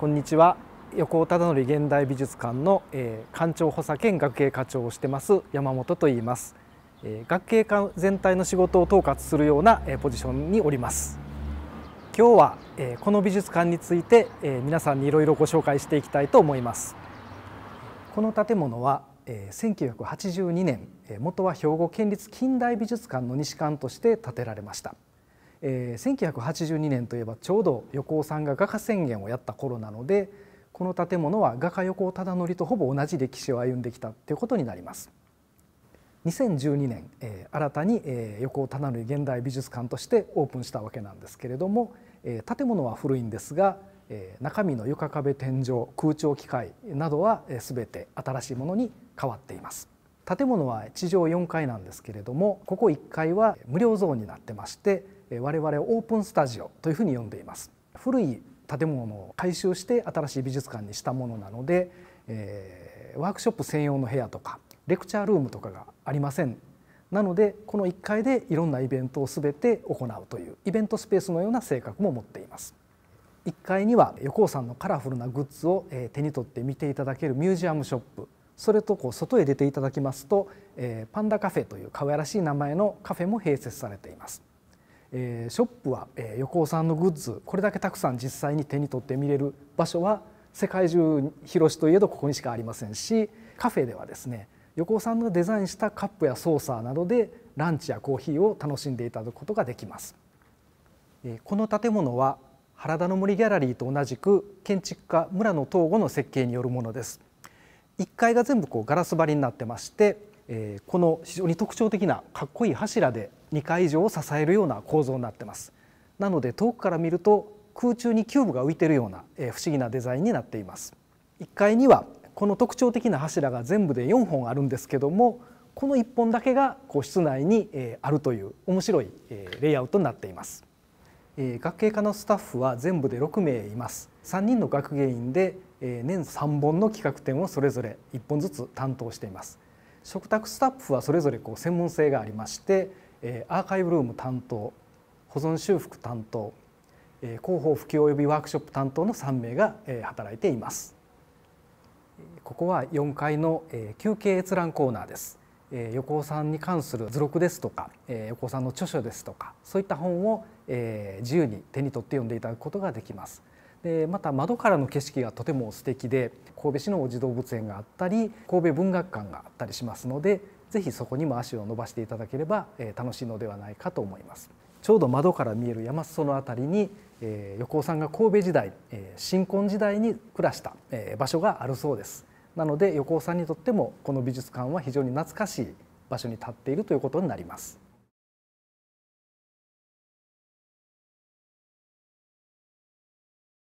こんにちは横尾忠則現代美術館の、えー、館長補佐兼学芸課長をしてます山本と言います、えー、学芸館全体の仕事を統括するような、えー、ポジションにおります今日は、えー、この美術館について、えー、皆さんにいろいろご紹介していきたいと思いますこの建物は、えー、1982年元は兵庫県立近代美術館の西館として建てられましたえー、1982年といえばちょうど横尾さんが画家宣言をやった頃なのでこの建物は画家横尾忠則とほぼ同じ歴史を歩んできたということになります。2012年、えー、新たに、えー、横尾忠則現代美術館としてオープンしたわけなんですけれども、えー、建物は古いんですが、えー、中身の床壁天井空調機械などは、えー、全て新しいものに変わっています。建物は地上4階なんですけれどもここ1階は無料ゾーンになってまして我々オープンスタジオというふうに呼んでいます古い建物を改修して新しい美術館にしたものなので、えー、ワークショップ専用の部屋とかレクチャールームとかがありませんなのでこの1階でいろんなイベントを全て行うというイベントスペースのような性格も持っています1階には横尾さんのカラフルなグッズを手に取って見ていただけるミュージアムショップそれとこう外へ出ていただきますとえパンダカフェという可愛らしい名前のカフェも併設されていますえー、ショップは、えー、横尾さんのグッズこれだけたくさん実際に手に取って見れる場所は世界中広しといえどここにしかありませんしカフェではですね横尾さんのデザインしたカップやソーサーなどでランチやコーヒーを楽しんでいただくことができます。えー、この建物は原田の森ギャラリーと同じく建築家村野東吾の設計によるものです。1階が全部こうガラス張りになってまして、えー、この非常に特徴的なかっこいい柱で2階以上を支えるような構造になっていますなので遠くから見ると空中にキューブが浮いているような、不思議なデザインになっています1階にはこの特徴的な柱が全部で4本あるんですけどもこの1本だけが室内にあるという面白いレイアウトになっています学芸課のスタッフは全部で6名います3人の学芸員で年3本の企画展をそれぞれ1本ずつ担当しています食卓スタッフはそれぞれこう専門性がありましてえアーカイブルーム担当保存修復担当広報普及及びワークショップ担当の3名が働いていますここは4階の休憩閲覧コーナーです横尾さんに関する図録ですとか横尾さんの著書ですとかそういった本を自由に手に取って読んでいただくことができますでまた窓からの景色がとても素敵で神戸市の王子動物園があったり神戸文学館があったりしますのでぜひそこにも足を伸ばしていただければ、え楽しいのではないかと思いますちょうど窓から見える山裾のあたりに、え横尾さんが神戸時代、え新婚時代に暮らした、え場所があるそうですなので横尾さんにとってもこの美術館は非常に懐かしい場所に立っているということになります